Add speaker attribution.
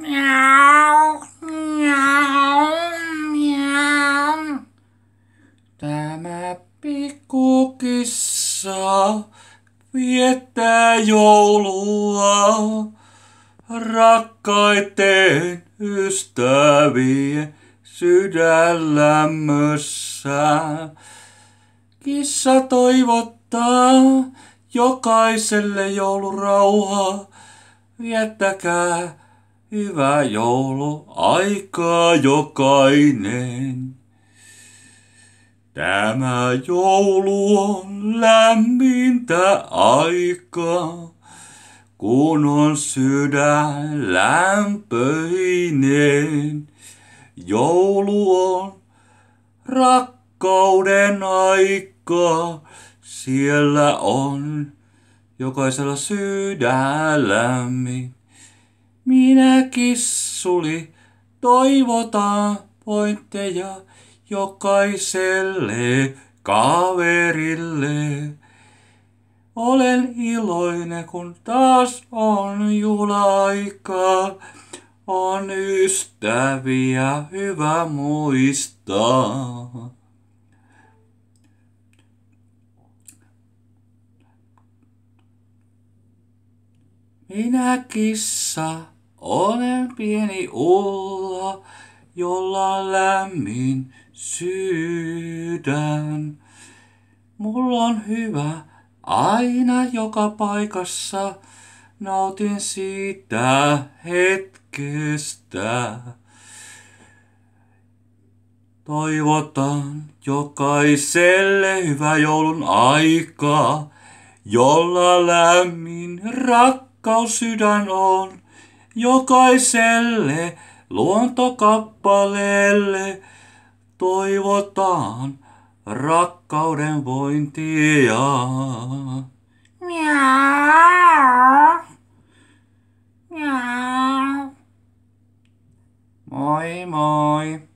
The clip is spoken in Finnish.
Speaker 1: Miau, miau, miau. Tämä pikkukissa viettää joulua rakkaiten ystävien sydänlämmössä. Kissa toivottaa jokaiselle joulurauhaa. Viettäkää Hyvää jouluaikaa jokainen. Tämä joulu on lämmintä aikaa, kun on sydän lämpöinen. Joulu on rakkauden aikaa, siellä on jokaisella sydän lämmin. Minä kissuli, toivotaan pointteja jokaiselle kaverille. Olen iloinen, kun taas on jula On ystäviä hyvä muistaa. Minä kissa, olen pieni olla, jolla on lämmin sydän. Mulla on hyvä aina joka paikassa, nautin siitä hetkestä. Toivotan jokaiselle hyvää joulun aikaa, jolla lämmin rakkaus rakkaus sydän on. Jokaiselle luontokappaleelle toivotaan rakkauden vointia. Miau. Miau. Moi moi.